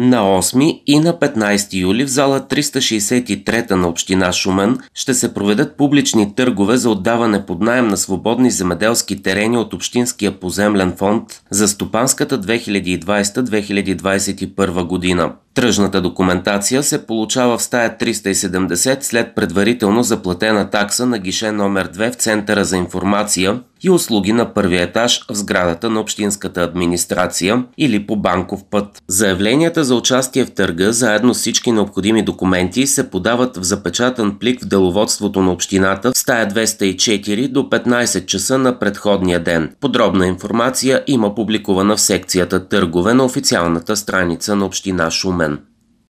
На 8 и на 15 юли в зала 363 на община Шумен ще се проведат публични търгове за отдаване под найем на свободни земеделски терени от Общинския поземлен фонд за стопанската 2020-2021 година. Тръжната документация се получава в стая 370 след предварително заплатена такса на гише номер 2 в Центъра за информация и услуги на първия етаж в сградата на Общинската администрация или по банков път. Заявленията за участие в търга, заедно с всички необходими документи, се подават в запечатан плик в деловодството на Общината в стая 204 до 15 часа на предходния ден. Подробна информация има публикувана в секцията Търгове на официалната страница на Община Шумен.